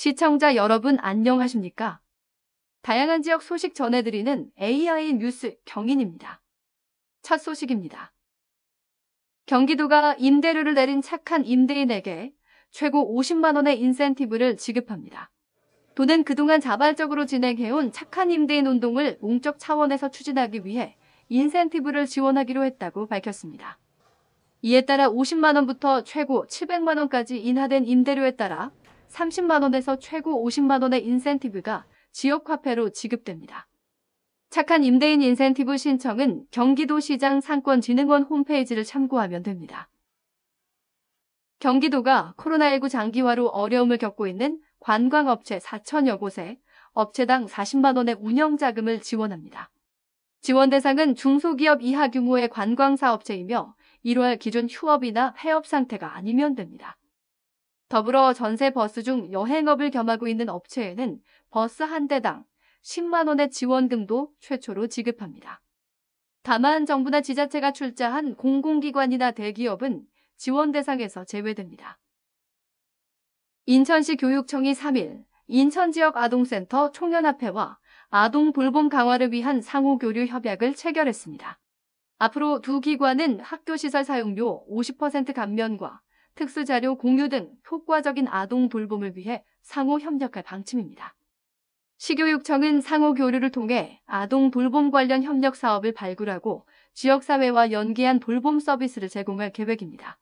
시청자 여러분 안녕하십니까? 다양한 지역 소식 전해드리는 AI 뉴스 경인입니다. 첫 소식입니다. 경기도가 임대료를 내린 착한 임대인에게 최고 50만 원의 인센티브를 지급합니다. 도는 그동안 자발적으로 진행해온 착한 임대인 운동을 몽적 차원에서 추진하기 위해 인센티브를 지원하기로 했다고 밝혔습니다. 이에 따라 50만 원부터 최고 700만 원까지 인하된 임대료에 따라 30만원에서 최고 50만원의 인센티브가 지역화폐로 지급됩니다. 착한 임대인 인센티브 신청은 경기도시장 상권진흥원 홈페이지를 참고하면 됩니다. 경기도가 코로나19 장기화로 어려움을 겪고 있는 관광업체 4천여 곳에 업체당 40만원의 운영자금을 지원합니다. 지원 대상은 중소기업 이하 규모의 관광사업체이며 1월 기준 휴업이나 폐업 상태가 아니면 됩니다. 더불어 전세 버스 중 여행업을 겸하고 있는 업체에는 버스 한 대당 10만원의 지원금도 최초로 지급합니다. 다만 정부나 지자체가 출자한 공공기관이나 대기업은 지원 대상에서 제외됩니다. 인천시 교육청이 3일 인천지역 아동센터 총연합회와 아동 불봄 강화를 위한 상호교류 협약을 체결했습니다. 앞으로 두 기관은 학교시설 사용료 50% 감면과 특수자료 공유 등 효과적인 아동 돌봄을 위해 상호 협력할 방침입니다. 시교육청은 상호 교류를 통해 아동 돌봄 관련 협력 사업을 발굴하고 지역사회와 연계한 돌봄 서비스를 제공할 계획입니다.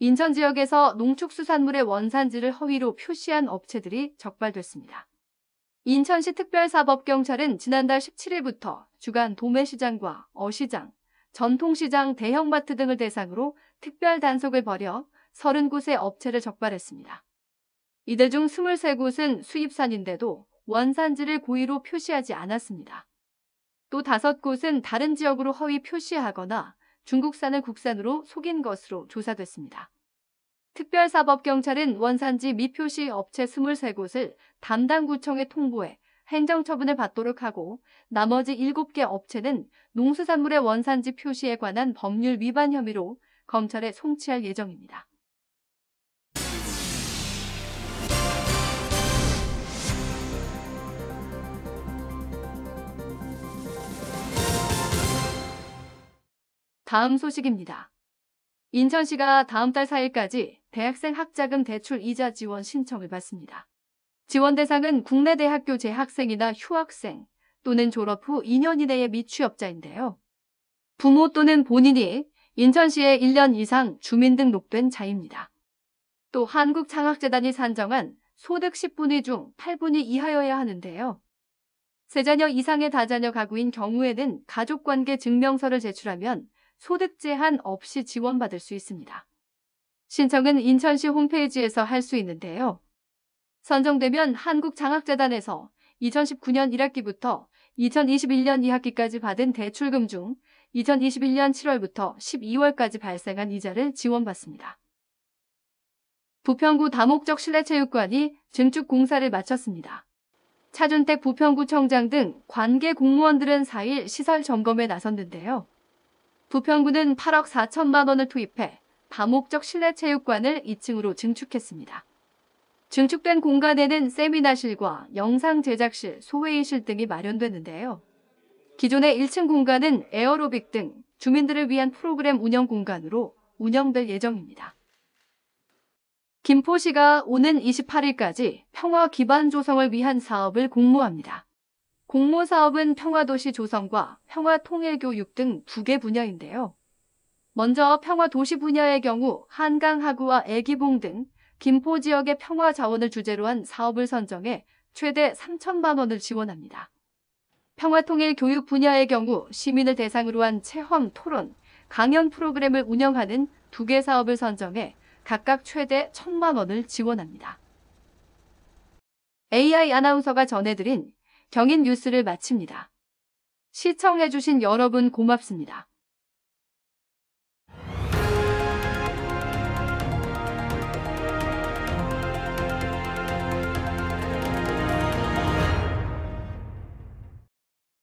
인천 지역에서 농축수산물의 원산지를 허위로 표시한 업체들이 적발됐습니다. 인천시 특별사법경찰은 지난달 17일부터 주간 도매시장과 어시장, 전통시장, 대형마트 등을 대상으로 특별 단속을 벌여 3 0곳의 업체를 적발했습니다. 이들 중 23곳은 수입산인데도 원산지를 고의로 표시하지 않았습니다. 또 5곳은 다른 지역으로 허위 표시하거나 중국산을 국산으로 속인 것으로 조사됐습니다. 특별사법경찰은 원산지 미표시 업체 23곳을 담당구청에 통보해 행정처분을 받도록 하고 나머지 7개 업체는 농수산물의 원산지 표시에 관한 법률 위반 혐의로 검찰에 송치할 예정입니다. 다음 소식입니다. 인천시가 다음 달 4일까지 대학생 학자금 대출 이자 지원 신청을 받습니다. 지원 대상은 국내 대학교 재학생이나 휴학생 또는 졸업 후 2년 이내의 미취업자인데요. 부모 또는 본인이 인천시에 1년 이상 주민등록된 자입니다. 또한국창학재단이 산정한 소득 10분위 중 8분위 이하여야 하는데요. 세자녀 이상의 다자녀 가구인 경우에는 가족관계 증명서를 제출하면 소득 제한 없이 지원받을 수 있습니다. 신청은 인천시 홈페이지에서 할 수 있는데요. 선정되면 한국장학재단에서 2019년 1학기부터 2021년 2학기까지 받은 대출금 중 2021년 7월부터 12월까지 발생한 이자를 지원받습니다. 부평구 다목적 실내체육관이 증축 공사를 마쳤습니다. 차준택 부평구청장 등 관계 공무원들은 4일 시설 점검에 나섰는데요. 부평구는 8억 4천만 원을 투입해 다목적 실내체육관을 2층으로 증축했습니다. 증축된 공간에는 세미나실과 영상 제작실, 소회의실 등이 마련됐는데요. 기존의 1층 공간은 에어로빅 등 주민들을 위한 프로그램 운영 공간으로 운영될 예정입니다. 김포시가 오는 28일까지 평화 기반 조성을 위한 사업을 공모합니다. 공모 사업은 평화도시 조성과 평화통일교육 등 두 개 분야인데요. 먼저 평화도시 분야의 경우 한강하구와 애기봉 등 김포 지역의 평화 자원을 주제로 한 사업을 선정해 최대 3천만 원을 지원합니다. 평화통일 교육 분야의 경우 시민을 대상으로 한 체험, 토론, 강연 프로그램을 운영하는 두 개 사업을 선정해 각각 최대 1천만 원을 지원합니다. AI 아나운서가 전해드린 경인 뉴스를 마칩니다. 시청해주신 여러분 고맙습니다.